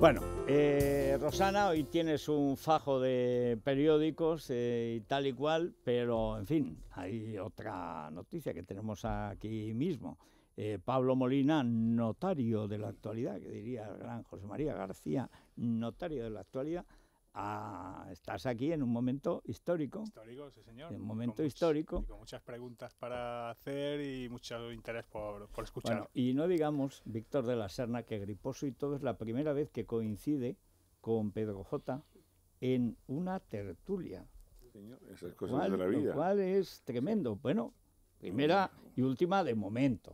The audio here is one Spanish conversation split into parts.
Bueno, eh, Rosana, hoy tienes un fajo de periódicos eh, y tal y cual, pero en fin, hay otra noticia que tenemos aquí mismo. Eh, Pablo Molina, notario de la actualidad, que diría el gran José María García, notario de la actualidad, Ah, estás aquí en un momento histórico. Histórico, sí, señor. En un momento histórico. con muchas preguntas para hacer y mucho interés por, escuchar. y no digamos, Víctor de la Serna, que Griposo y todo es la primera vez que coincide con Pedro J en una tertulia. de la Lo cual es tremendo. Bueno, primera y última de momento,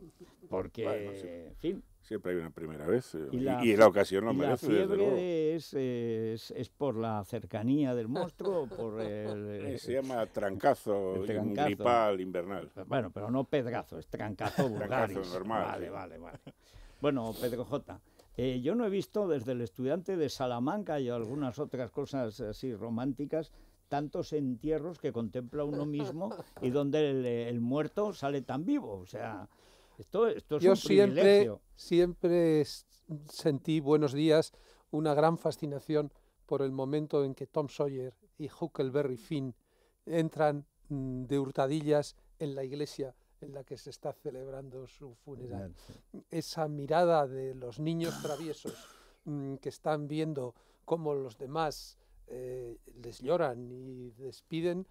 porque, en fin, Siempre hay una primera vez eh, y, la, la, ocasión lo merece. La fiebre Es, es, por la cercanía del monstruo, por el, eh, se llama trancazo, el invernal. Bueno, pero no pedrazo, es trancazo vulgar Trancazo normal. Vale, vale, vale. Bueno, Pedro J. Eh, yo no he visto desde el estudiante de Salamanca y algunas otras cosas así románticas tantos entierros que contempla uno mismo y donde el, muerto sale tan vivo. O sea, esto, esto es un siempre, privilegio. siempre sentí, buenos días, una gran fascinación por el momento en que Tom Sawyer y Huckleberry Finn entran mm, de hurtadillas en la iglesia en la que se está celebrando su funeral. Esa mirada de los niños traviesos mm, que están viendo cómo los demás eh, les lloran y despiden,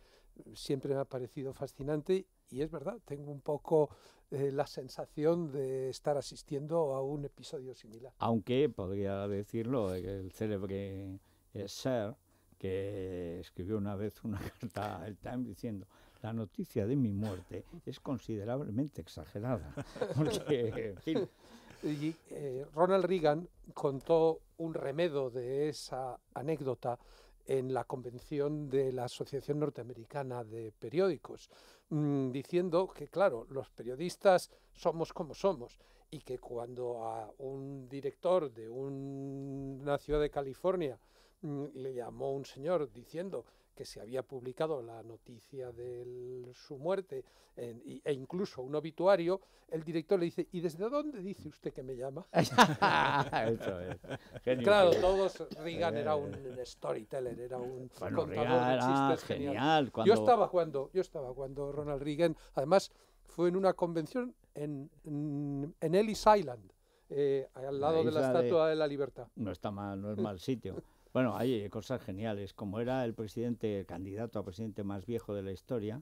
siempre me ha parecido fascinante y es verdad, tengo un poco eh, la sensación de estar asistiendo a un episodio similar. Aunque podría decirlo, eh, el célebre Ser, que escribió una vez una carta al Time diciendo la noticia de mi muerte es considerablemente exagerada. Ronald Reagan contó un remedo de esa anécdota en la convención de la Asociación Norteamericana de Periódicos, mm, diciendo que, claro, los periodistas somos como somos y que cuando a un director de una ciudad de California mm, le llamó un señor diciendo que se había publicado la noticia de su muerte e incluso un obituario, el director le dice, ¿y desde dónde dice usted que me llama? claro, todos, Reagan era eh. un storyteller, era un pues contador ah, genial. Cuando... Yo, estaba cuando, yo estaba cuando Ronald Reagan, además fue en una convención en, Ellis Island, eh, al lado de la Estatua de... de la Libertad. No está mal, no es mal sitio. Bueno, hay eh, cosas geniales, como era el presidente, el candidato a presidente más viejo de la historia,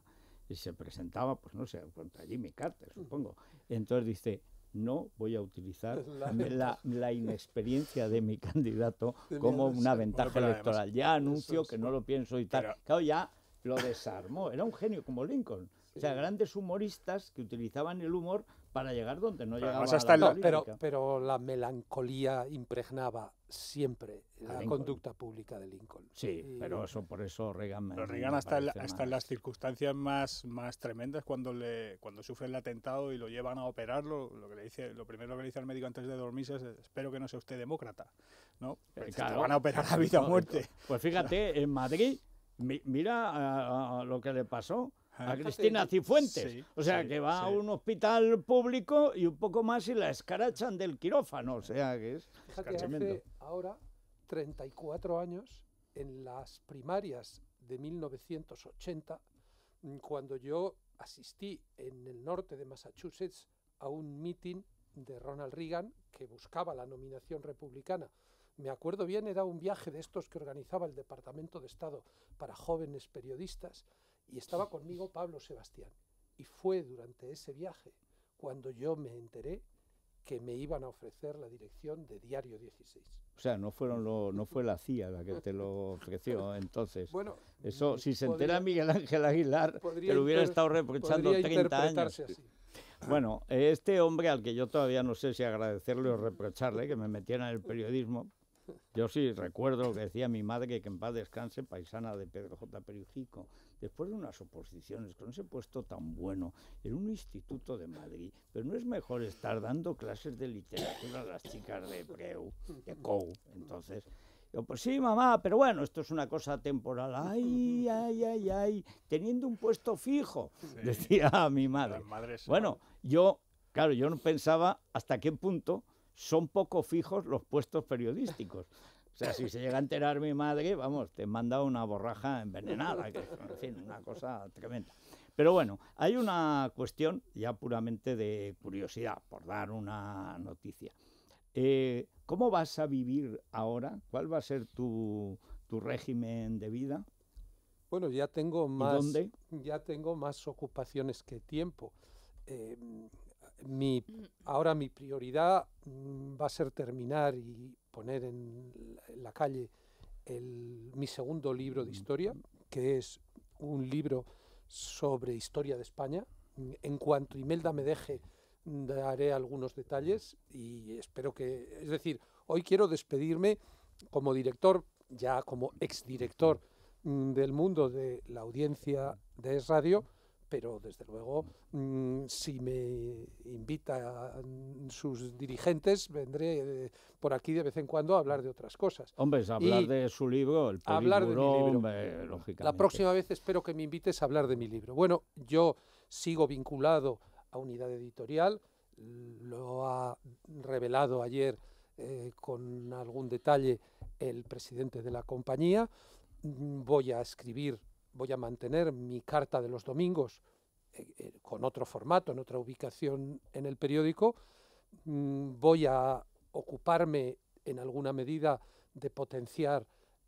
y se presentaba, pues no sé, contra Jimmy Carter, mm. supongo. Entonces dice, no voy a utilizar la, la inexperiencia de mi candidato como una ventaja electoral. Ya anuncio que no lo pienso y tal. Claro, ya lo desarmó. Era un genio como Lincoln. O sea, grandes humoristas que utilizaban el humor para llegar donde no llegaba. hasta pero, pero la melancolía impregnaba siempre la conducta pública de Lincoln. Sí, pero eso por eso Reagan. Pero Reagan hasta, hasta las circunstancias más, más tremendas cuando le cuando sufre el atentado y lo llevan a operarlo, lo que le dice, lo primero que le dice al médico antes de dormirse es espero que no sea usted demócrata, ¿no? Eh, pues te van a operar a vida o muerte. Pues fíjate, en Madrid mira lo que le pasó a Cristina Cifuentes. o sea, que va a un hospital público y un poco más y la escarachan del quirófano. O sea, que es. Fíjate, hace ahora 34 años, en las primarias de 1980, mm, cuando yo asistí en el norte de Massachusetts a un meeting de Ronald Reagan que buscaba la nominación republicana. Me acuerdo bien, era un viaje de estos que organizaba el Departamento de Estado para jóvenes periodistas y estaba conmigo Pablo Sebastián. Y fue durante ese viaje cuando yo me enteré que me iban a ofrecer la dirección de Diario 16. O sea, no fueron no fue la CIA la que te lo ofreció entonces. Bueno, eso si se entera Miguel Ángel Aguilar, que lo hubiera estado reprochando 30 años. Bueno, este hombre al que yo todavía no sé si agradecerle o reprocharle que me metiera en el periodismo, yo sí recuerdo que decía mi madre que en paz descanse, paisana de Pedro J. Perujico después de unas oposiciones con ese puesto tan bueno en un instituto de Madrid, pero no es mejor estar dando clases de literatura a las chicas de Preu, de COU, entonces... Yo, pues sí, mamá, pero bueno, esto es una cosa temporal. Ay, ay, ay, ay, teniendo un puesto fijo, decía mi madre. Bueno, yo, claro, yo no pensaba hasta qué punto son poco fijos los puestos periodísticos. O sea, si se llega a enterar mi madre, vamos, te manda una borraja envenenada, que en fin, una cosa tremenda. Pero bueno, hay una cuestión ya puramente de curiosidad, por dar una noticia. Eh, ¿Cómo vas a vivir ahora? ¿Cuál va a ser tu, régimen de vida? Bueno, ya tengo más, ¿Dónde? ya tengo más ocupaciones que tiempo. Eh, mi, ahora mi prioridad mm, va a ser terminar y poner en la calle mi segundo libro de mm. historia, que es un libro sobre historia de España. En cuanto Imelda me deje, daré algunos detalles y espero que, es decir, hoy quiero despedirme como director, ya como exdirector del mundo de la audiencia de Es Radio, pero desde luego mm, si me invitan mm, sus dirigentes, vendré eh, por aquí de vez en cuando a hablar de otras cosas. Hombre, hablar de su libro, el hablar de mi libro. lógicamente. La próxima vez espero que me invites a hablar de mi libro. Bueno, yo sigo vinculado a Unidad Editorial, lo ha revelado ayer eh, con algún detalle el presidente de la compañía. Mm, voy a escribir voy a mantener mi carta de los domingos eh, eh, con otro formato, en otra ubicación en el periódico. Mm, voy a ocuparme en alguna medida de potenciar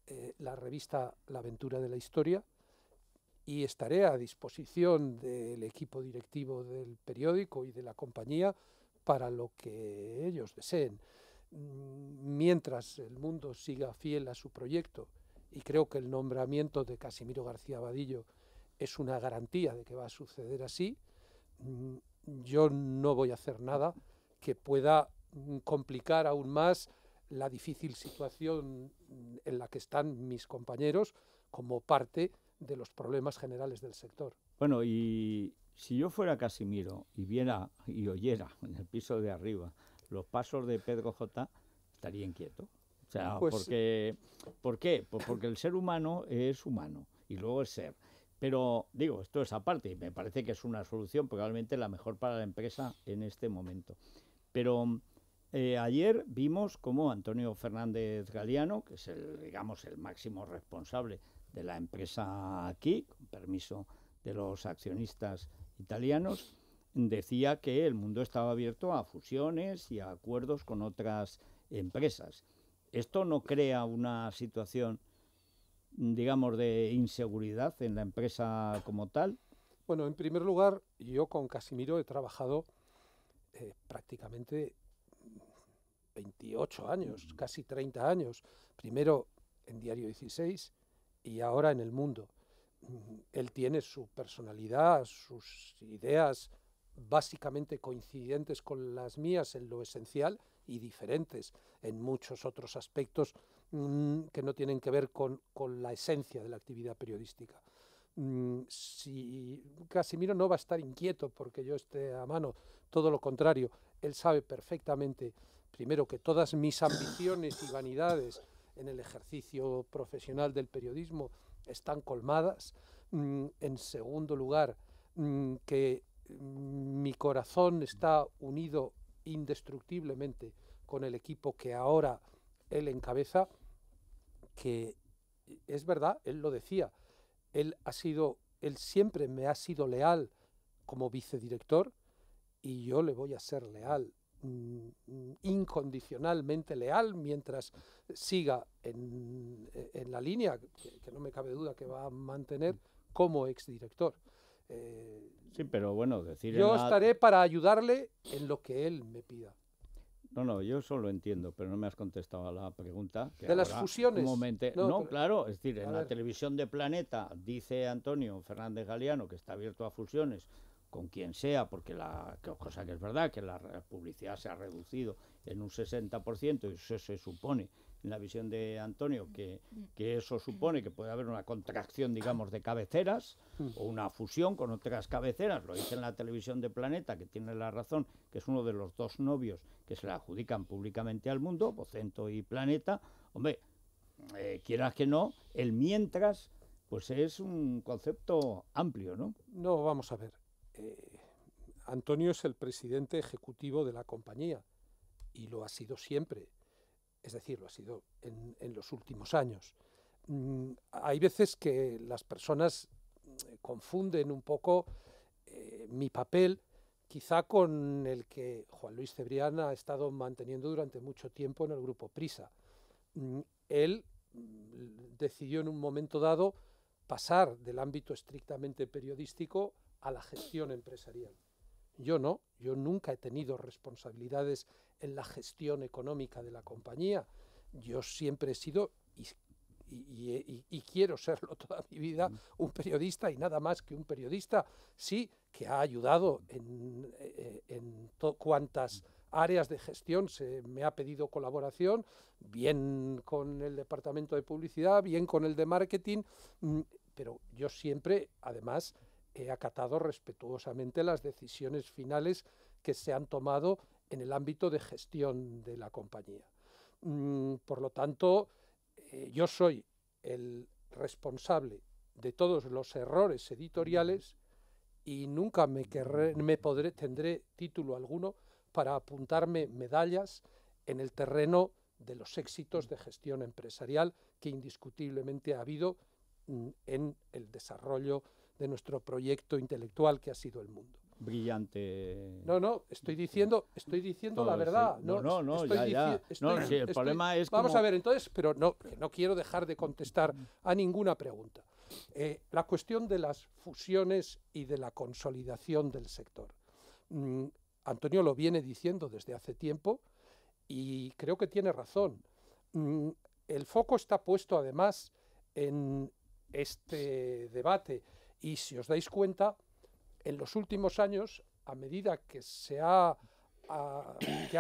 eh, la revista La aventura de la historia y estaré a disposición del equipo directivo del periódico y de la compañía para lo que ellos deseen. Mm, mientras el mundo siga fiel a su proyecto y creo que el nombramiento de Casimiro García Vadillo es una garantía de que va a suceder así. Mm, yo no voy a hacer nada que pueda mm, complicar aún más la difícil situación mm, en la que están mis compañeros como parte de los problemas generales del sector. Bueno, y si yo fuera Casimiro y viera y oyera en el piso de arriba los pasos de Pedro J, estaría inquieto. O sea, pues ¿por qué? Pues porque el ser humano es humano y luego es ser. Pero digo, esto es aparte y me parece que es una solución probablemente la mejor para la empresa en este momento. Pero eh, ayer vimos cómo Antonio Fernández Galeano, que es digamos, el máximo responsable de la empresa aquí, con permiso de los accionistas italianos, decía que el mundo estaba abierto a fusiones y a acuerdos con otras empresas. Esto no crea una situación, digamos, de inseguridad en la empresa como tal. Bueno, en primer lugar, yo con Casimiro he trabajado eh, prácticamente 28 años, mm. casi 30 años. Primero en Diario 16 y ahora en El Mundo. Mm, él tiene su personalidad, sus ideas básicamente coincidentes con las mías en lo esencial, y diferentes en muchos otros aspectos mm, que no tienen que ver con, con, la esencia de la actividad periodística. Mm, si Casimiro no va a estar inquieto porque yo esté a mano, todo lo contrario, él sabe perfectamente, primero, que todas mis ambiciones y vanidades en el ejercicio profesional del periodismo están colmadas. Mm, en segundo lugar, que mi corazón está unido indestructiblemente con el equipo que ahora él encabeza, que es verdad, él lo decía, él ha sido, él siempre me ha sido leal como vicedirector y yo le voy a ser leal mm, incondicionalmente leal mientras siga en, la línea que, que, no me cabe duda que va a mantener como exdirector. Eh, sí, pero bueno, decir. Yo estaré para ayudarle en lo que él me pida. No, no, yo solo entiendo, pero no me has contestado a la pregunta. de las fusiones. Un momento. No, claro, es decir, en la televisión de Planeta dice Antonio Fernández Galeano que está abierto a fusiones con quien sea, porque la cosa que es verdad, que la publicidad se ha reducido en un 60% y eso se supone en la visión de Antonio, mm. que, eso supone que puede haber una contracción, digamos, de cabeceras mm. o una fusión con otras cabeceras. Lo dice en la televisión de Planeta, que tiene la razón, que es uno de los dos novios que se la adjudican públicamente al mundo, Bocento y Planeta. Hombre, eh, quieras que no, el mientras, pues es un concepto amplio, ¿no? No, vamos a ver. Eh, Antonio es el presidente ejecutivo de la compañía y lo ha sido siempre es decir, lo ha sido en, los últimos años. Mm, hay veces que las personas eh, confunden un poco eh, mi papel quizá con el que Juan Luis Cebrián ha estado manteniendo durante mucho tiempo en el grupo Prisa. Mm, él mm, decidió en un momento dado pasar del ámbito estrictamente periodístico a la gestión empresarial. Yo no, yo nunca he tenido responsabilidades en la gestión económica de la compañía. Yo siempre he sido y, quiero serlo toda mi vida, un periodista y nada más que un periodista, sí, que ha ayudado en, eh, en cuantas áreas de gestión se me ha pedido colaboración, bien con el departamento de publicidad, bien con el de marketing, mm, pero yo siempre, además, he acatado respetuosamente las decisiones finales que se han tomado en el ámbito de gestión de la compañía. Mm, por lo tanto, eh, yo soy el responsable de todos los errores editoriales y nunca me, me podré, tendré título alguno para apuntarme medallas en el terreno de los éxitos de gestión empresarial que indiscutiblemente ha habido mm, en el desarrollo de nuestro proyecto intelectual que ha sido el mundo brillante. No, no, estoy diciendo, estoy diciendo la verdad. No, no, no, ya, ya. no, el problema es Vamos a ver, entonces, pero no, no quiero dejar de contestar a ninguna pregunta. Eh, la cuestión de las fusiones y de la consolidación del sector. Mm, Antonio lo viene diciendo desde hace tiempo y creo que tiene razón. Mm, el foco está puesto además en este debate y si os dais cuenta, en los últimos años, a medida que se ha,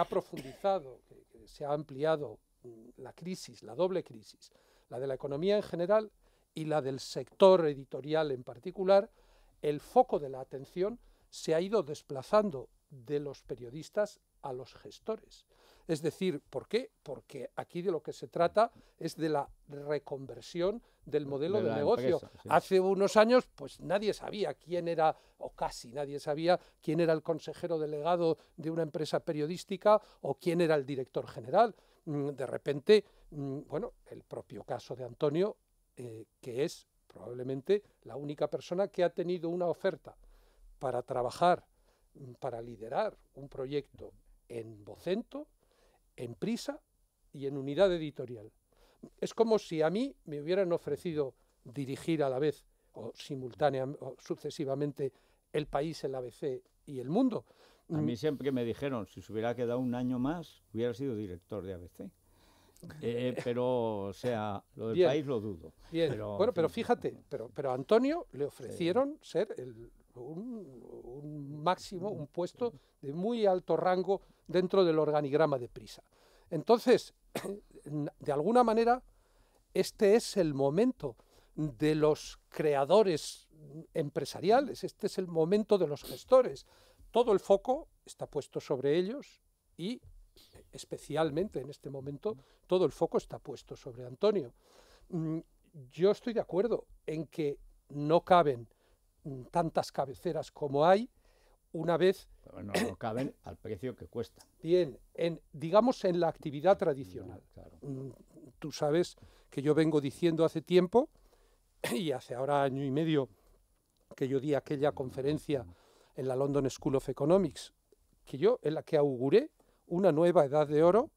profundizado, que se ha ampliado mm, la crisis, la doble crisis, la de la economía en general y la del sector editorial en particular, el foco de la atención se ha ido desplazando de los periodistas a los gestores. Es decir, ¿por qué? Porque aquí de lo que se trata es de la reconversión del mm, modelo de, negocio. Hace unos años, pues nadie sabía quién era, o casi nadie sabía quién era el consejero delegado de una empresa periodística o quién era el director general. Mm, de repente, mm, bueno, el propio caso de Antonio, eh, que es probablemente la única persona que ha tenido una oferta para trabajar, para liderar un proyecto en Bocento, en prisa y en unidad editorial. Es como si a mí me hubieran ofrecido dirigir a la vez o simultáneamente o sucesivamente el país, el ABC y el mundo. A mí mm. siempre me dijeron, si se hubiera quedado un año más, hubiera sido director de ABC. Eh, pero, o sea, lo del país lo dudo. bueno, pero fíjate, pero, pero a Antonio le ofrecieron ser el, un, máximo, un puesto de muy alto rango dentro del organigrama de prisa. Entonces, de alguna manera, este es el momento de los creadores mm, empresariales, este es el momento de los gestores. Todo el foco está puesto sobre ellos y especialmente en este momento todo el foco está puesto sobre Antonio. Mm, yo estoy de acuerdo en que no caben mm, tantas cabeceras como hay una vez... no caben al precio que cuesta. Bien, digamos en la actividad tradicional. Mm, mm, tú sabes que yo vengo diciendo hace tiempo, y hace ahora año y medio que yo di aquella conferencia en la London School of Economics, que yo, en la que auguré una nueva edad de oro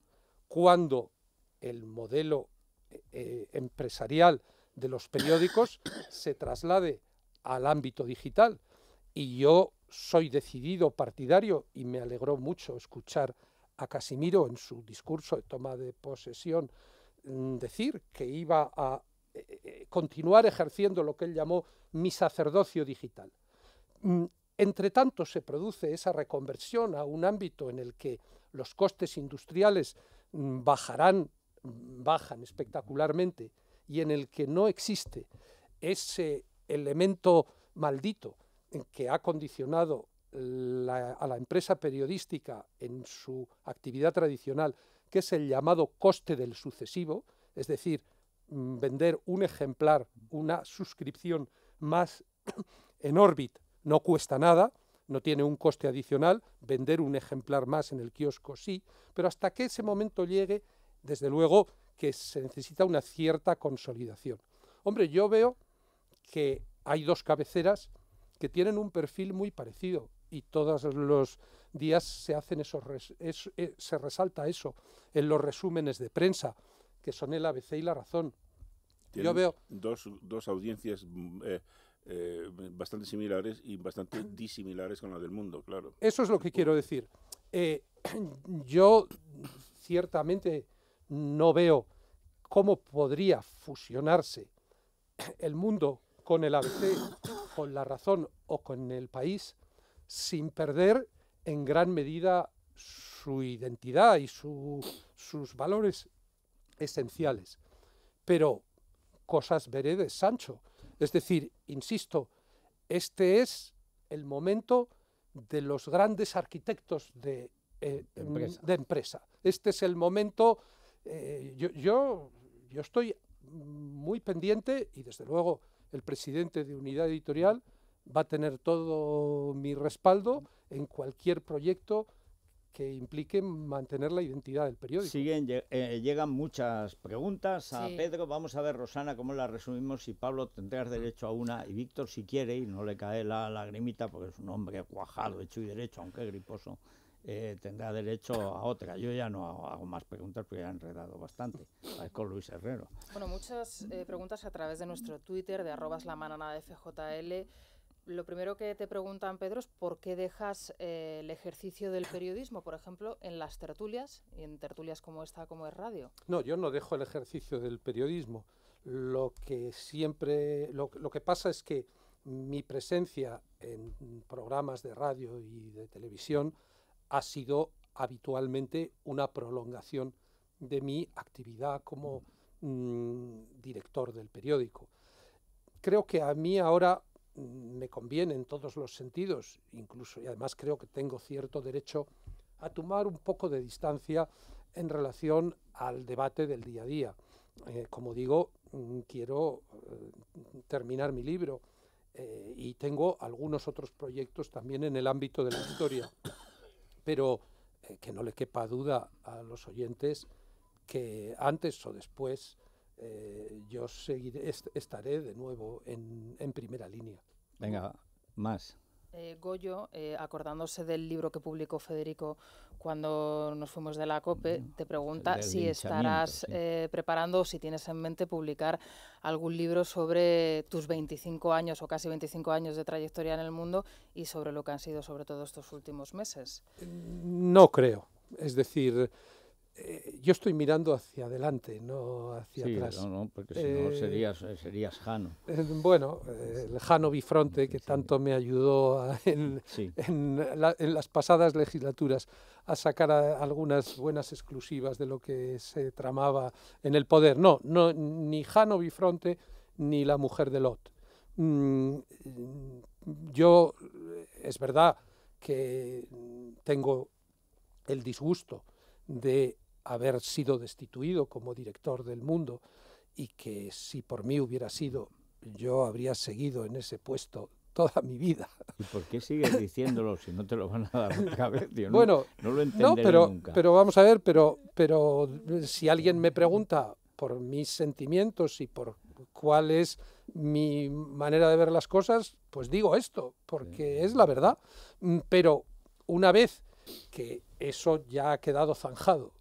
cuando el modelo eh, eh, empresarial de los periódicos se traslade al ámbito digital. Y yo soy decidido partidario y me alegró mucho escuchar a Casimiro en su discurso de toma de posesión mm, decir que iba a eh, eh, continuar ejerciendo lo que él llamó mi sacerdocio digital. Mm, entre tanto se produce esa reconversión a un ámbito en el que los costes industriales mm, bajarán, bajan espectacularmente y en el que no existe ese elemento maldito que ha condicionado a la empresa periodística en su actividad tradicional, que es el llamado coste del sucesivo, es decir, mm, vender un ejemplar, una suscripción más en Orbit no cuesta nada, no tiene un coste adicional, vender un ejemplar más en el kiosco sí, pero hasta que ese momento llegue, desde luego que se necesita una cierta consolidación. Hombre, yo veo que hay dos cabeceras que tienen un perfil muy parecido y todos los días se hacen esos eh, se resalta eso en los resúmenes de prensa que son el ABC y la Razón. Yo veo dos, dos audiencias mm, eh, eh, bastante similares y bastante disimilares con la del mundo, claro. Eso es lo que quiero decir. yo ciertamente no veo cómo podría fusionarse el mundo con el ABC con la razón o con el país, sin perder en gran medida su identidad y sus valores esenciales. Pero cosas veré Sancho. Es decir, insisto, este es el momento de los grandes arquitectos de, eh, empresa. Este es el momento, eh, yo, yo estoy muy pendiente y desde luego el presidente de Unidad Editorial, va a tener todo mi respaldo en cualquier proyecto que implique mantener la identidad del periódico. Siguen, eh, llegan muchas preguntas a Pedro. Vamos a ver, Rosana, cómo la resumimos. Si Pablo tendrás derecho a una, y Víctor, si quiere, y no le cae la lagrimita, porque es un hombre cuajado, hecho y derecho, aunque griposo. Eh, tendrá derecho a otra. Yo ya no hago más preguntas porque ya he enredado bastante. Eh, con Luis Herrero. Bueno, muchas eh, preguntas a través de nuestro Twitter de arrobas FJL. Lo primero que te preguntan, Pedro, es por qué dejas el ejercicio del periodismo, por ejemplo, en las tertulias y en tertulias como esta, como es radio. No, yo no dejo el ejercicio del periodismo. Lo que siempre, lo que pasa es que mi presencia en programas de radio y de televisión ha sido habitualmente una prolongación de mi actividad como mm, director del periódico. Creo que a mí ahora mm, me conviene en todos los sentidos, incluso, y además creo que tengo cierto derecho a tomar un poco de distancia en relación al debate del día a día. Eh, como digo, mm, quiero eh, terminar mi libro eh, y tengo algunos otros proyectos también en el ámbito de la historia pero eh, que no le quepa duda a los oyentes que antes o después eh, yo seguiré, estaré de nuevo en, en primera línea. Venga, más. Eh, Goyo, eh, acordándose del libro que publicó Federico cuando nos fuimos de la COPE, mm. te pregunta si estarás eh, preparando o si tienes en mente publicar algún libro sobre tus 25 años o casi 25 años de trayectoria en el mundo y sobre lo que han sido sobre todo estos últimos meses. Mm, no creo. Es decir, eh, yo estoy mirando hacia adelante, no hacia atrás. No, no, porque si no eh, eh, serías, Jano. bueno, el Jano Bifronte, que tanto me ayudó en, las pasadas legislaturas a sacar algunas buenas exclusivas de lo que se tramaba en el poder. No, no ni Jano Bifronte ni la mujer de Lot. Mm, yo, es verdad que tengo el disgusto de haber sido destituido como director del mundo y que si por mí hubiera sido, yo habría seguido en ese puesto toda mi vida. ¿Y por qué sigues diciéndolo si no te lo van a dar bueno, no lo entiendo pero, pero vamos a ver, pero, eh, si alguien me pregunta por mis sentimientos y por cuál es mi manera de ver las cosas, pues digo esto, porque es la verdad. Mm, pero una vez que eso ya ha quedado zanjado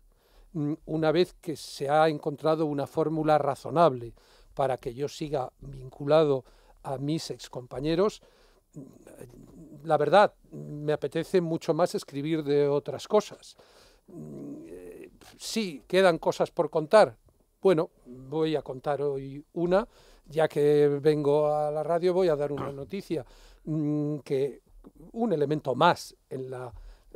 Mm, una vez que se ha encontrado una fórmula razonable para que yo siga vinculado a mis excompañeros, mm, la verdad, me apetece mucho más escribir de otras cosas. Mm, eh, sí, quedan cosas por contar. Bueno, voy a contar hoy una, ya que vengo a la radio voy a dar una noticia que un elemento más en la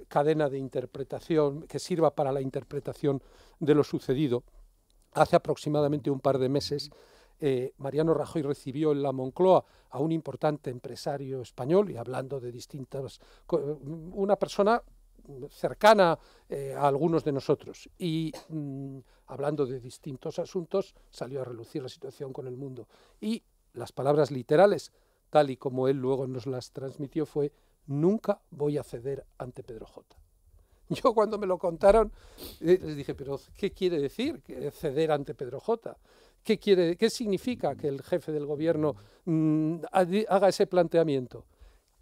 cadena de interpretación, que sirva para la interpretación de lo sucedido. Hace aproximadamente un par de meses, eh, Mariano Rajoy recibió en la Moncloa a un importante empresario español y hablando de distintas... Mm, una persona cercana eh, a algunos de nosotros y mm, hablando de distintos asuntos salió a relucir la situación con el mundo y las palabras literales tal y como él luego nos las transmitió fue nunca voy a ceder ante Pedro J. Yo cuando me lo contaron, eh, les dije, pero ¿qué quiere decir ceder ante Pedro J? ¿Qué, quiere, ¿Qué significa que el jefe del gobierno mm, haga ese planteamiento?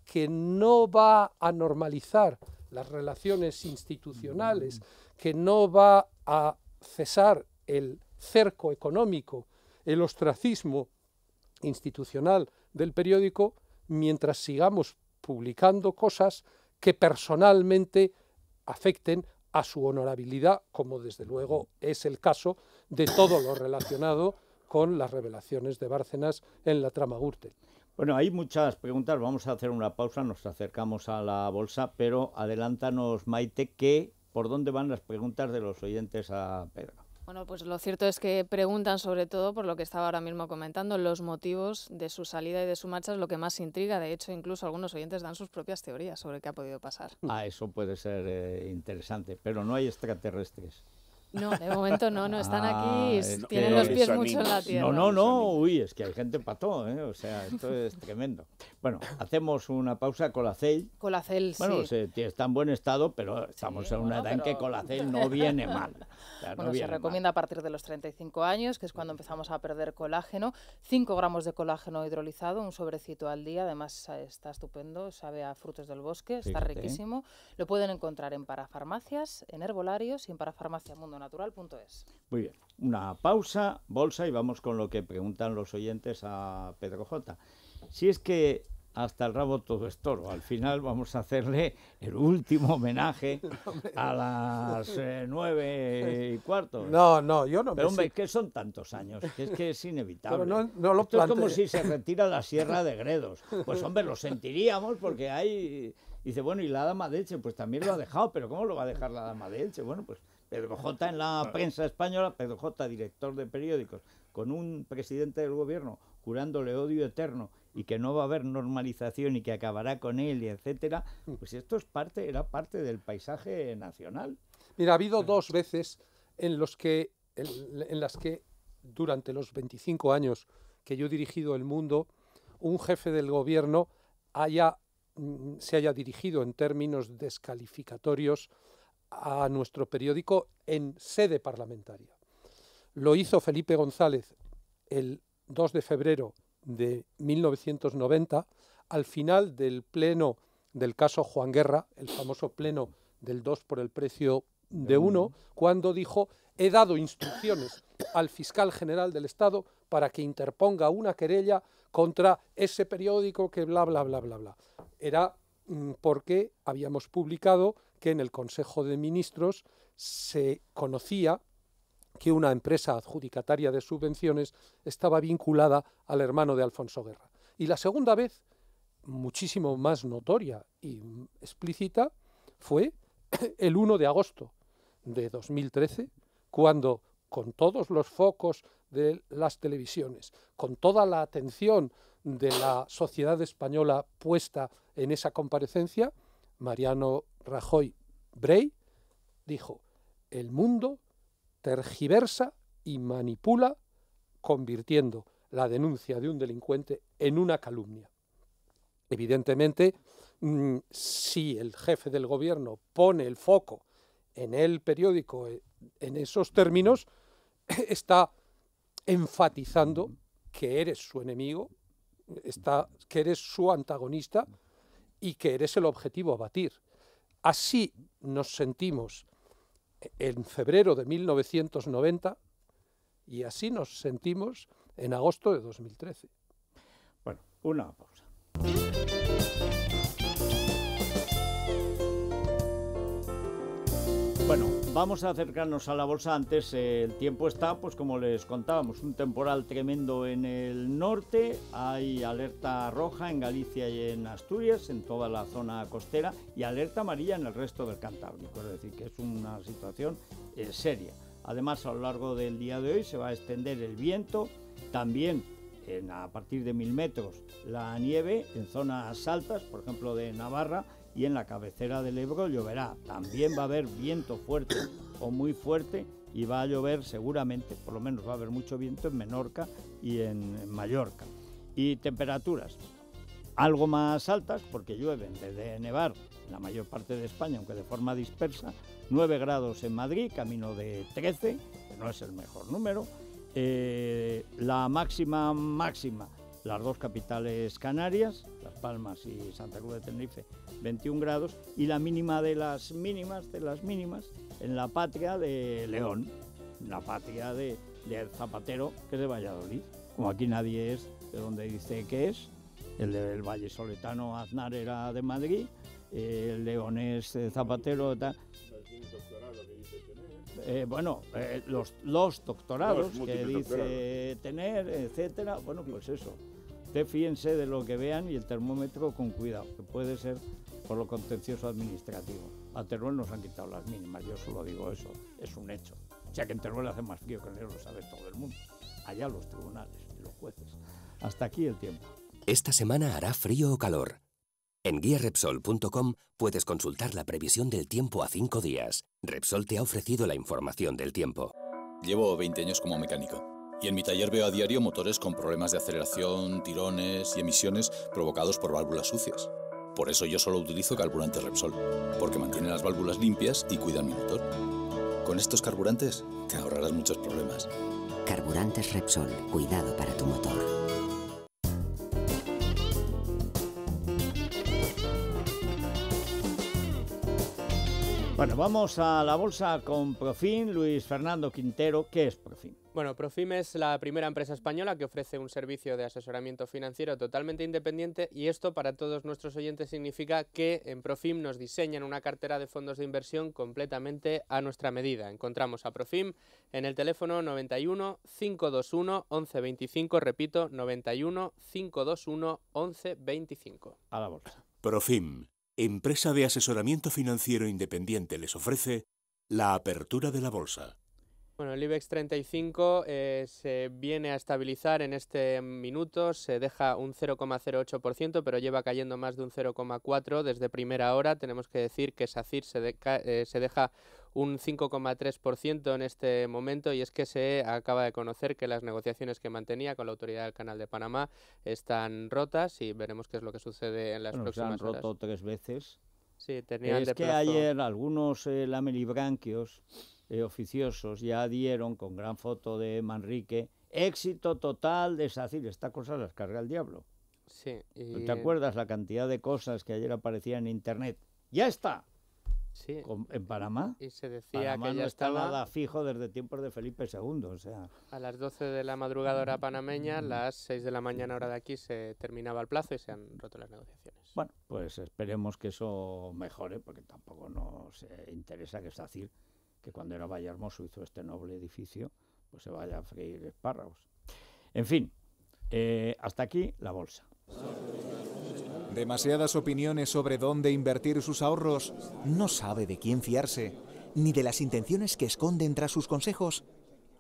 Que no va a normalizar las relaciones institucionales, que no va a cesar el cerco económico, el ostracismo institucional del periódico, mientras sigamos publicando cosas que personalmente afecten a su honorabilidad, como desde luego es el caso de todo lo relacionado con las revelaciones de Bárcenas en la trama Gürtel. Bueno, hay muchas preguntas, vamos a hacer una pausa, nos acercamos a la bolsa, pero adelántanos, Maite, que por dónde van las preguntas de los oyentes a Pedro. Bueno, pues lo cierto es que preguntan sobre todo por lo que estaba ahora mismo comentando, los motivos de su salida y de su marcha es lo que más intriga. De hecho, incluso algunos oyentes dan sus propias teorías sobre qué ha podido pasar. Ah, eso puede ser eh, interesante, pero no hay extraterrestres. No, de momento no, no están aquí, ah, tienen los pies mucho en la tierra. No, no, no, uy, es que hay gente pató, ¿eh? o sea, esto es tremendo. Bueno, hacemos una pausa Con la bueno, sí. Bueno, está en buen estado, pero estamos en una edad en que Colacel no viene mal. bueno, se recomienda a partir de los 35 años, que es cuando empezamos a perder colágeno. 5 gramos de colágeno hidrolizado, un sobrecito al día, además eh, está estupendo, sabe a frutos del bosque, está riquísimo. Lo pueden encontrar en parafarmacias, en herbolarios y en parafarmacia Mundo natural.es. Muy bien, una pausa, bolsa y vamos con lo que preguntan los oyentes a Pedro J. Si es que hasta el rabo todo es toro, al final vamos a hacerle el último homenaje a las eh, nueve y cuarto. No, no, yo no Pero hombre, que son tantos años, es que es inevitable. No, lo Esto es como si se retira la Sierra de Gredos. Pues hombre, lo sentiríamos porque hay... dice, bueno, y la dama de Elche, pues también lo ha dejado, pero ¿cómo lo va a dejar la dama de Elche? Bueno, pues Pedro J en la prensa española, Pedro J, director de periódicos, con un presidente del gobierno curándole odio eterno y que no va a haber normalización y que acabará con él y etcétera, mm. pues esto es parte, era parte del paisaje nacional. Mira, ha habido dos veces en, los que, las que durante los 25 años que yo he dirigido el mundo, un jefe del gobierno haya, mm, se haya dirigido en términos descalificatorios a nuestro periódico en sede parlamentaria. Lo hizo Felipe González el 2 de febrero de 1990, al final del pleno del caso Juan Guerra, el famoso pleno del 2 por el precio de 1, cuando dijo, he dado instrucciones al fiscal general del Estado para que interponga una querella contra ese periódico que bla, bla, bla, bla, bla. Era mm, porque habíamos publicado que en el Consejo de Ministros se conocía que una empresa adjudicataria de subvenciones estaba vinculada al hermano de Alfonso Guerra. Y la segunda vez, muchísimo más notoria y explícita, fue el 1 de agosto de 2013, cuando con todos los focos de las televisiones, con toda la atención de la sociedad española puesta en esa comparecencia, Mariano Rajoy Bray dijo, el mundo tergiversa y manipula convirtiendo la denuncia de un delincuente en una calumnia. Evidentemente, mm, si el jefe del gobierno pone el foco en el periódico eh, en esos términos, está enfatizando que eres su enemigo, que eres su antagonista y que eres el objetivo a batir. Así nos sentimos en febrero de 1990 y así nos sentimos en agosto de 2013. Bueno, una pausa. Bueno, Vamos a acercarnos a la bolsa antes. Eh, el tiempo está, pues como les contábamos, un temporal tremendo en el norte. Hay alerta roja en Galicia y en Asturias, en toda la zona costera, y alerta amarilla en el resto del Cantábrico. Es decir, que es una situación eh, seria. Además, a lo largo del día de hoy se va a extender el viento, también a partir de mil metros la nieve en zonas altas, por ejemplo de Navarra y en la cabecera del Ebro lloverá. También va a haber viento fuerte o muy fuerte y va a llover seguramente, por lo menos va a haber mucho viento en Menorca y en Mallorca. Y temperaturas algo más altas porque llueve desde nevar en la mayor parte de España, aunque de forma dispersa, 9 grados en Madrid, camino de 13, que no es el mejor número. Eh, la máxima máxima las dos capitales canarias, Las Palmas y Santa Cruz de Tenerife, 21 grados, y la mínima de las mínimas, de las mínimas, en la patria de León, en la patria de, Zapatero, que es de Valladolid. Como aquí nadie es de donde dice que es, el del Valle Soletano Aznar era de Madrid, eh, el leonés Zapatero... Tal, eh, bueno, eh, los, los doctorados que dice tener, etcétera, bueno, pues eso. Usted fíjense de lo que vean y el termómetro con cuidado, que puede ser por lo contencioso administrativo. A Teruel nos han quitado las mínimas, yo solo digo eso, es un hecho. Ya que en Teruel hace más frío que en el lo sabe todo el mundo. Allá los tribunales y los jueces. Hasta aquí el tiempo. Esta semana hará frío o calor. En guiarepsol.com puedes consultar la previsión del tiempo a cinco días. Repsol te ha ofrecido la información del tiempo. Llevo 20 años como mecánico y en mi taller veo a diario motores con problemas de aceleración, tirones y emisiones provocados por válvulas sucias. Por eso yo solo utilizo carburantes Repsol, porque mantiene las válvulas limpias y cuidan mi motor. Con estos carburantes te ahorrarás muchos problemas. Carburantes Repsol, cuidado para tu motor. Bueno, vamos a la bolsa con Profim, Luis Fernando Quintero. ¿Qué es Profim? Bueno, Profim es la primera empresa española que ofrece un servicio de asesoramiento financiero totalmente independiente y esto para todos nuestros oyentes significa que en Profim nos diseñan una cartera de fondos de inversión completamente a nuestra medida. Encontramos a Profim en el teléfono 91 521 1125, repito, 91 521 1125. A la bolsa. Profim empresa de asesoramiento financiero independiente les ofrece la apertura de la bolsa. Bueno, el IBEX 35 eh, se viene a estabilizar en este minuto, se deja un 0,08%, pero lleva cayendo más de un 0,4% desde primera hora. Tenemos que decir que SACIR se eh, deja un 5,3% en este momento y es que se acaba de conocer que las negociaciones que mantenía con la autoridad del Canal de Panamá están rotas y veremos qué es lo que sucede en las bueno, próximas se han roto tres veces. Sí, tenían es que ayer algunos eh, lamelibranquios eh, oficiosos ya dieron con gran foto de Manrique éxito total de SACIR. Esta cosa las carga el diablo. Sí. Y... ¿Te acuerdas la cantidad de cosas que ayer aparecían en Internet? Ya está en Panamá. Y se decía que ya estaba, fijo desde tiempos de Felipe II. O sea. A las 12 de la madrugada panameña, a mm. las 6 de la mañana hora de aquí se terminaba el plazo y se han roto las negociaciones. Bueno, pues esperemos que eso mejore porque tampoco nos eh, interesa que es decir que cuando era Vallehermoso hizo este noble edificio, pues se vaya a freír espárragos. En fin, eh, hasta aquí la bolsa demasiadas opiniones sobre dónde invertir sus ahorros, no sabe de quién fiarse, ni de las intenciones que esconden tras sus consejos.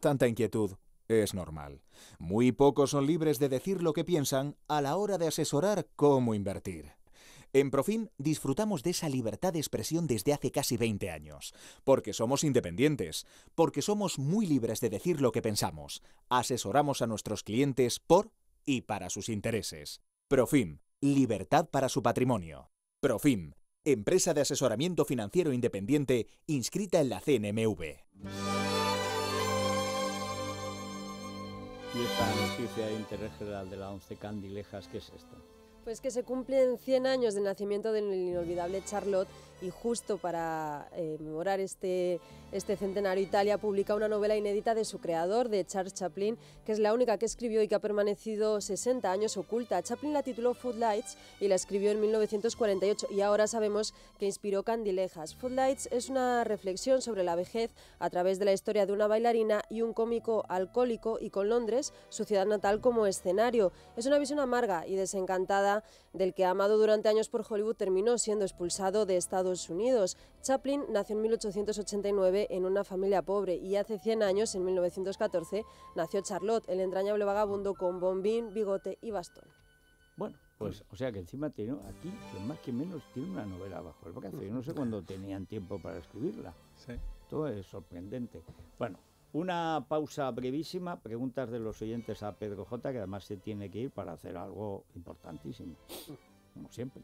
Tanta inquietud es normal. Muy pocos son libres de decir lo que piensan a la hora de asesorar cómo invertir. En Profim disfrutamos de esa libertad de expresión desde hace casi 20 años, porque somos independientes, porque somos muy libres de decir lo que pensamos, asesoramos a nuestros clientes por y para sus intereses. Profim, Libertad para su patrimonio. Profim, empresa de asesoramiento financiero independiente inscrita en la CNMV. Y esta noticia de interés general de la once Candilejas, ¿qué es esto? Es que se cumplen 100 años del nacimiento del inolvidable Charlotte y justo para eh, memorar este, este centenario Italia publica una novela inédita de su creador, de Charles Chaplin, que es la única que escribió y que ha permanecido 60 años oculta. Chaplin la tituló Footlights y la escribió en 1948 y ahora sabemos que inspiró Candilejas. Footlights es una reflexión sobre la vejez a través de la historia de una bailarina y un cómico alcohólico y con Londres, su ciudad natal, como escenario. Es una visión amarga y desencantada del que amado durante años por Hollywood terminó siendo expulsado de Estados Unidos. Chaplin nació en 1889 en una familia pobre y hace 100 años, en 1914, nació Charlotte, el entrañable vagabundo con bombín, bigote y bastón. Bueno, pues, o sea que encima tiene, aquí, más que menos, tiene una novela bajo el brazo. Yo no sé cuándo tenían tiempo para escribirla. Sí. Todo es sorprendente. Bueno, una pausa brevísima, preguntas de los oyentes a Pedro J, que además se tiene que ir para hacer algo importantísimo, como siempre.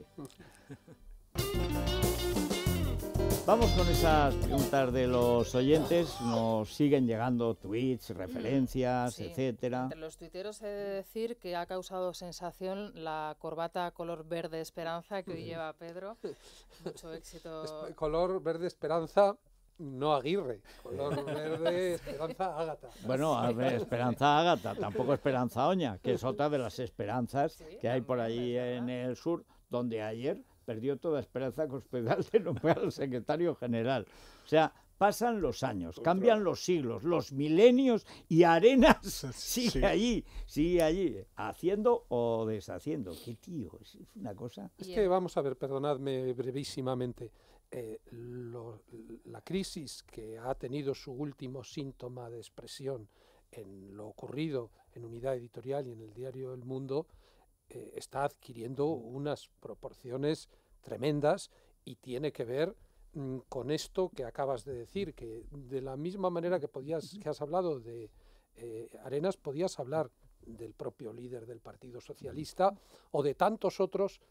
Vamos con esas preguntas de los oyentes. Nos siguen llegando tweets, mm, referencias, etcétera. Entre los tuiteros he de decir que ha causado sensación la corbata color verde esperanza que hoy lleva Pedro. Mucho éxito. color verde esperanza no Aguirre, color verde, Esperanza Ágata. Bueno, a Esperanza Ágata, tampoco Esperanza Oña, que es otra de las esperanzas que hay por ahí en el sur, donde ayer perdió toda esperanza con hospital de nombrar al secretario general. O sea, pasan los años, cambian los siglos, los milenios y Arenas sigue allí, sigue allí, haciendo o deshaciendo. Qué tío, es una cosa. Es que vamos a ver, perdonadme brevísimamente. Eh, la crisis que ha tenido su último síntoma de expresión en lo ocurrido en Unidad Editorial y en el diario El Mundo eh, está adquiriendo unas proporciones tremendas y tiene que ver mm, con esto que acabas de decir, que de la misma manera que, podías, que has hablado de eh, Arenas, podías hablar del propio líder del Partido Socialista o de tantos otros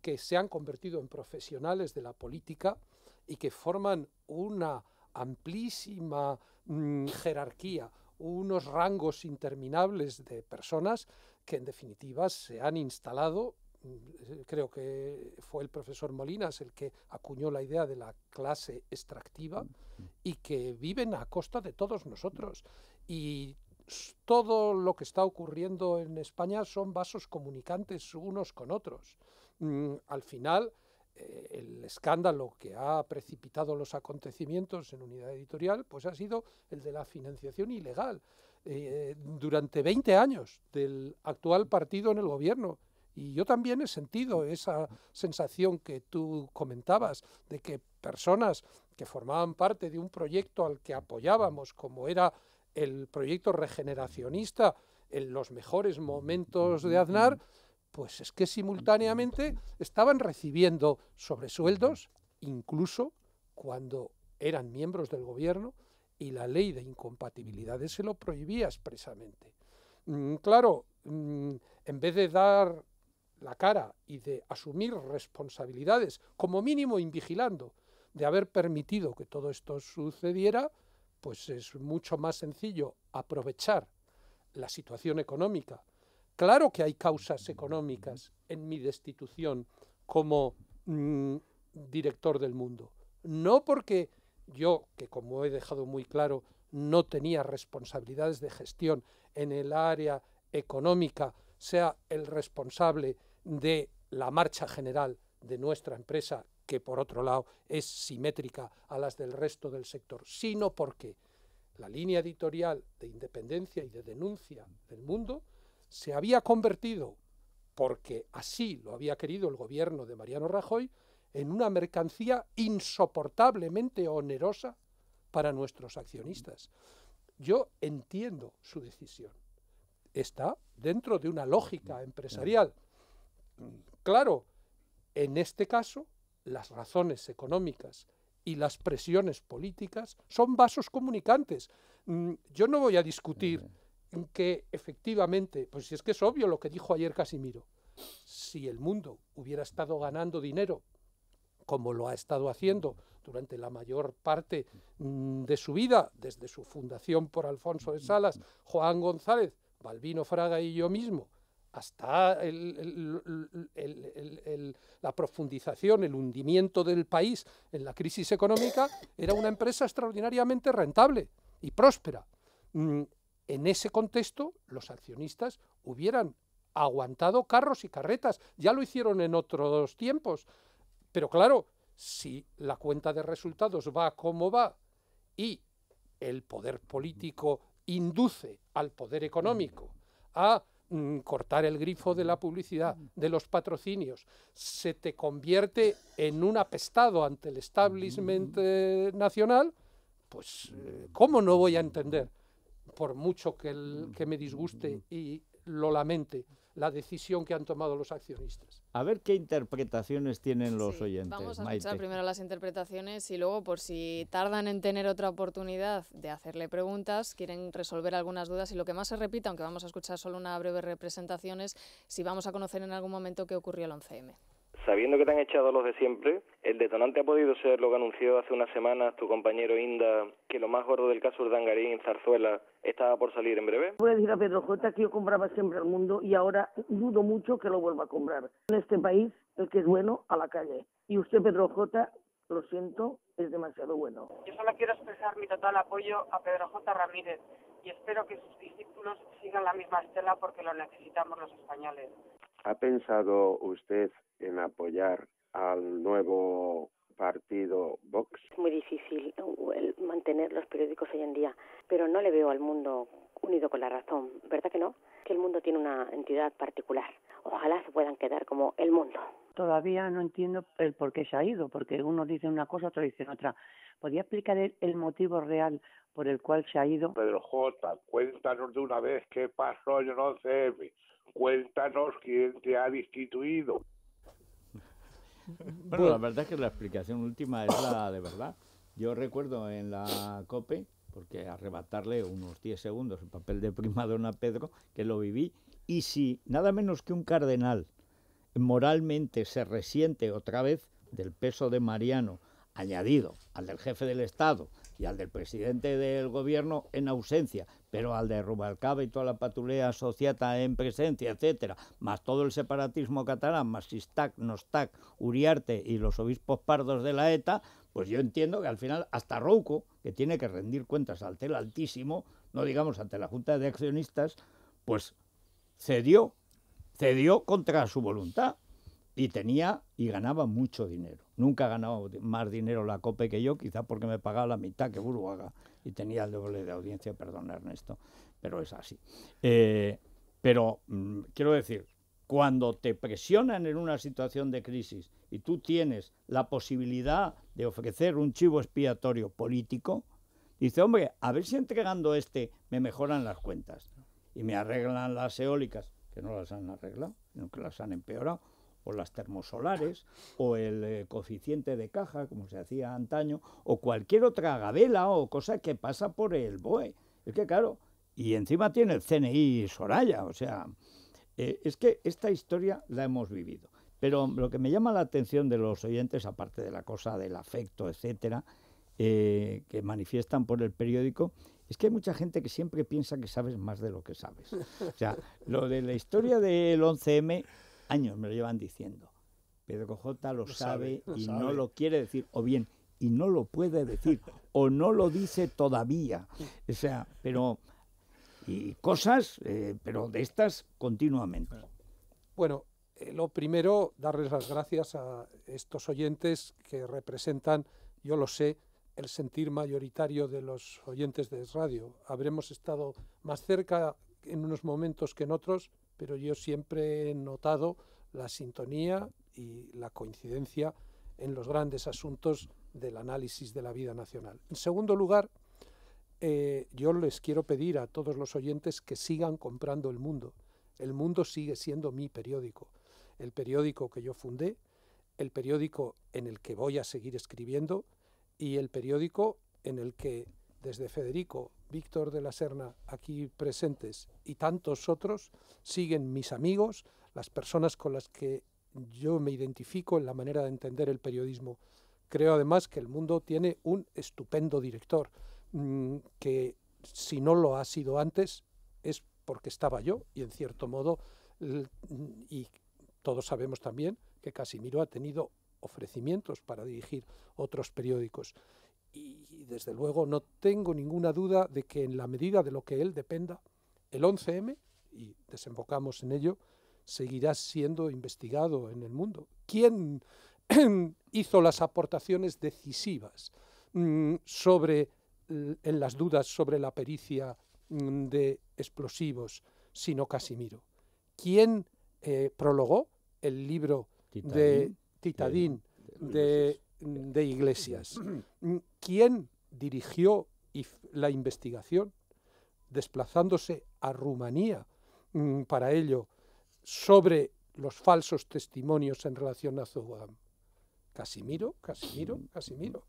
que se han convertido en profesionales de la política y que forman una amplísima mm, jerarquía, unos rangos interminables de personas que en definitiva se han instalado. Mm, creo que fue el profesor Molinas el que acuñó la idea de la clase extractiva y que viven a costa de todos nosotros. Y todo lo que está ocurriendo en España son vasos comunicantes unos con otros. Mm, al final eh, el escándalo que ha precipitado los acontecimientos en unidad editorial, pues ha sido el de la financiación ilegal eh, durante 20 años del actual partido en el gobierno. Y yo también he sentido esa sensación que tú comentabas de que personas que formaban parte de un proyecto al que apoyábamos, como era el proyecto regeneracionista, en los mejores momentos de Aznar, pues es que simultáneamente estaban recibiendo sobresueldos, incluso cuando eran miembros del gobierno, y la ley de incompatibilidades se lo prohibía expresamente. Mm, claro, mm, en vez de dar la cara y de asumir responsabilidades, como mínimo invigilando, de haber permitido que todo esto sucediera, pues es mucho más sencillo aprovechar la situación económica Claro que hay causas económicas en mi destitución como mm, director del mundo. No porque yo, que como he dejado muy claro, no tenía responsabilidades de gestión en el área económica, sea el responsable de la marcha general de nuestra empresa, que por otro lado es simétrica a las del resto del sector, sino porque la línea editorial de independencia y de denuncia del mundo se había convertido, porque así lo había querido el gobierno de Mariano Rajoy, en una mercancía insoportablemente onerosa para nuestros accionistas. Yo entiendo su decisión. Está dentro de una lógica mm, empresarial. Claro, en este caso, las razones económicas y las presiones políticas son vasos comunicantes. Mm, yo no voy a discutir mm que efectivamente, pues si es que es obvio lo que dijo ayer Casimiro, si el mundo hubiera estado ganando dinero, como lo ha estado haciendo durante la mayor parte mm, de su vida, desde su fundación por Alfonso de Salas, Juan González, Balbino Fraga y yo mismo, hasta la profundización, el hundimiento del país en la crisis económica, era una empresa extraordinariamente rentable y próspera. Mm, en ese contexto los accionistas hubieran aguantado carros y carretas. Ya lo hicieron en otros tiempos. Pero claro, si la cuenta de resultados va como va y el poder político induce al poder económico a mm, cortar el grifo de la publicidad, de los patrocinios, se te convierte en un apestado ante el establishment eh, nacional, pues eh, ¿cómo no voy a entender por mucho que, mm. me disguste mm. y lo lamente, la decisión que han tomado los accionistas. A ver qué interpretaciones tienen los oyentes. Vamos a escuchar primero las interpretaciones y luego, por si tardan en tener otra oportunidad de hacerle preguntas, quieren resolver algunas dudas. Y lo que más se repita, aunque vamos a escuchar solo una breve representación, es si vamos a conocer en algún momento qué ocurrió el 11M. Sabiendo que te han echado los de siempre, el detonante ha podido ser lo que anunció hace unas semanas tu compañero Inda, que lo más gordo del caso en Zarzuela, estaba por salir en breve. Voy a decir a Pedro J que yo compraba siempre al mundo y ahora dudo mucho que lo vuelva a comprar. En este país, el que es bueno, a la calle. Y usted, Pedro J, lo siento, es demasiado bueno. Yo solo quiero expresar mi total apoyo a Pedro J. Ramírez y espero que sus discípulos sigan la misma estela porque lo necesitamos los españoles. ¿Ha pensado usted en apoyar al nuevo partido Vox? Es muy difícil mantener los periódicos hoy en día, pero no le veo al mundo unido con la razón, ¿verdad que no? Que el mundo tiene una entidad particular. Ojalá se puedan quedar como el mundo. Todavía no entiendo el por qué se ha ido, porque uno dice una cosa, otro dice otra. ¿Podría explicar el motivo real por el cual se ha ido. Pedro J, cuéntanos de una vez qué pasó en el 11M, cuéntanos quién te ha destituido. Bueno, la verdad es que la explicación última es la de verdad. Yo recuerdo en la COPE, porque arrebatarle unos 10 segundos el papel de primadona a Pedro, que lo viví, y si nada menos que un cardenal moralmente se resiente otra vez del peso de Mariano, añadido al del jefe del Estado, y al del presidente del gobierno en ausencia, pero al de Rubalcaba y toda la patulea asociada en presencia, etcétera, más todo el separatismo catalán, más Sistac, Nostac, Uriarte y los obispos pardos de la ETA, pues yo entiendo que al final hasta Rouco, que tiene que rendir cuentas al TEL altísimo, no digamos ante la Junta de Accionistas, pues cedió, cedió contra su voluntad y tenía y ganaba mucho dinero. Nunca ha ganado más dinero la COPE que yo, quizá porque me pagaba la mitad que Burguaga y tenía el doble de audiencia, perdón Ernesto, pero es así. Eh, pero mm, quiero decir, cuando te presionan en una situación de crisis y tú tienes la posibilidad de ofrecer un chivo expiatorio político, dice, hombre, a ver si entregando este me mejoran las cuentas y me arreglan las eólicas, que no las han arreglado, sino que las han empeorado o las termosolares, o el eh, coeficiente de caja, como se hacía antaño, o cualquier otra gavela o cosa que pasa por el BOE. Es que claro, y encima tiene el CNI Soraya, o sea, eh, es que esta historia la hemos vivido. Pero lo que me llama la atención de los oyentes, aparte de la cosa del afecto, etcétera, eh, que manifiestan por el periódico, es que hay mucha gente que siempre piensa que sabes más de lo que sabes. O sea, lo de la historia del 11M años me lo llevan diciendo. Pedro Cojota lo, sabe, y no lo quiere decir, o bien, y no lo puede decir, o no lo dice todavía. O sea, pero. Y cosas, eh, pero de estas continuamente. Bueno, eh, lo primero, darles las gracias a estos oyentes que representan, yo lo sé, el sentir mayoritario de los oyentes de radio. Habremos estado más cerca en unos momentos que en otros, pero yo siempre he notado la sintonía y la coincidencia en los grandes asuntos del análisis de la vida nacional. En segundo lugar, eh, yo les quiero pedir a todos los oyentes que sigan comprando el mundo. El mundo sigue siendo mi periódico, el periódico que yo fundé, el periódico en el que voy a seguir escribiendo y el periódico en el que desde Federico Víctor de la Serna aquí presentes y tantos otros, siguen mis amigos, las personas con las que yo me identifico en la manera de entender el periodismo. Creo además que el mundo tiene un estupendo director, mm, que si no lo ha sido antes es porque estaba yo y en cierto modo, y todos sabemos también que Casimiro ha tenido ofrecimientos para dirigir otros periódicos. Y y desde luego no tengo ninguna duda de que en la medida de lo que él dependa, el 11M, y desembocamos en ello, seguirá siendo investigado en el mundo. ¿Quién hizo las aportaciones decisivas mm, sobre, mm, en las dudas sobre la pericia mm, de explosivos, sino Casimiro? ¿Quién eh, prologó el libro de Titadín de, de, Iglesias? ¿Quién dirigió la investigación, desplazándose a Rumanía mm, para ello, sobre los falsos testimonios en relación a Zoham. Casimiro, Casimiro, Casimiro.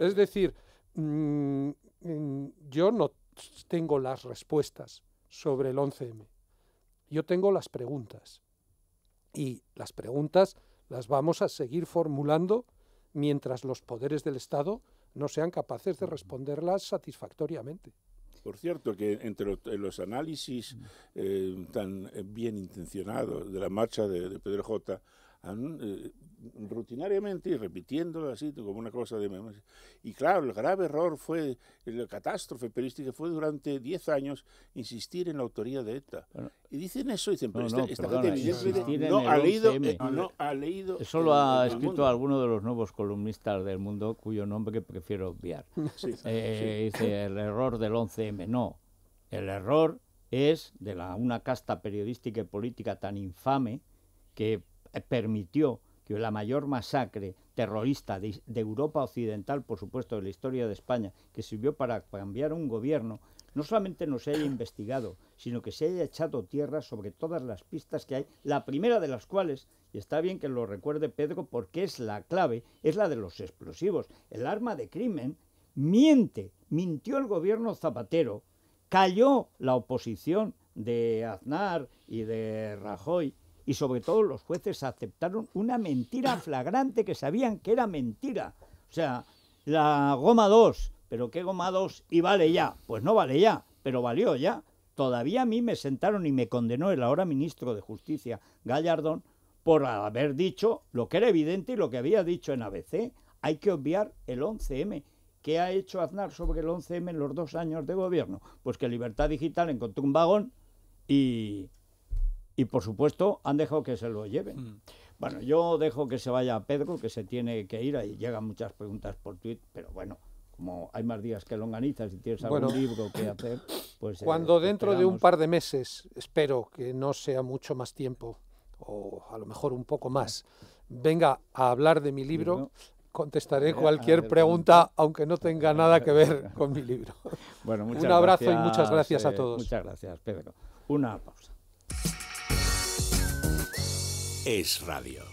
es decir, mm, mm, yo no tengo las respuestas sobre el 11M. Yo tengo las preguntas. Y las preguntas las vamos a seguir formulando mientras los poderes del Estado no sean capaces de responderlas satisfactoriamente. Por cierto, que entre eh, los análisis eh, tan eh, bien intencionados de la marcha de, Pedro J han rutinariamente y repitiéndolo así como una cosa de memoria. Y claro, el grave error fue, la catástrofe periodística fue durante 10 años insistir en la autoría de ETA. y dicen eso, dicen, pero esta, gente eh, no, ha leído, no ha Solo ha escrito alguno de los nuevos columnistas del mundo cuyo nombre que prefiero obviar. Eh, dice el error del 11M. No, el error es de la, una casta periodística y política tan infame que permitió la mayor masacre terrorista de, Europa Occidental, por supuesto, de la historia de España, que sirvió para cambiar un gobierno, no solamente no se haya investigado, sino que se haya echado tierra sobre todas las pistas que hay, la primera de las cuales, y está bien que lo recuerde Pedro porque es la clave, es la de los explosivos. El arma de crimen miente, mintió el gobierno Zapatero, cayó la oposición de Aznar y de Rajoy, y sobre todo los jueces aceptaron una mentira flagrante que sabían que era mentira. O sea, la goma 2, pero qué goma 2 y vale ya. Pues no vale ya, pero valió ya. Todavía a mí me sentaron y me condenó el ahora ministro de Justicia, Gallardón, por haber dicho lo que era evidente y lo que había dicho en ABC. Hay que obviar el 11M. ¿Qué ha hecho Aznar sobre el 11M en los dos años de gobierno? Pues que Libertad Digital encontró un vagón y y por supuesto han dejado que se lo lleven. Mm. Bueno, yo dejo que se vaya Pedro, que se tiene que ir, ahí llegan muchas preguntas por Twitter, pero bueno, como hay más días que longanizas y tienes algún libro que hacer, pues... Eh, cuando pues dentro de un par de meses, espero que no sea mucho más tiempo, o a lo mejor un poco más, venga a hablar de mi libro, contestaré eh, cualquier pregunta, aunque no tenga nada que ver con mi libro. Bueno, un abrazo y muchas gracias a eh, todos. muchas gracias, Pedro. Una pausa es radio.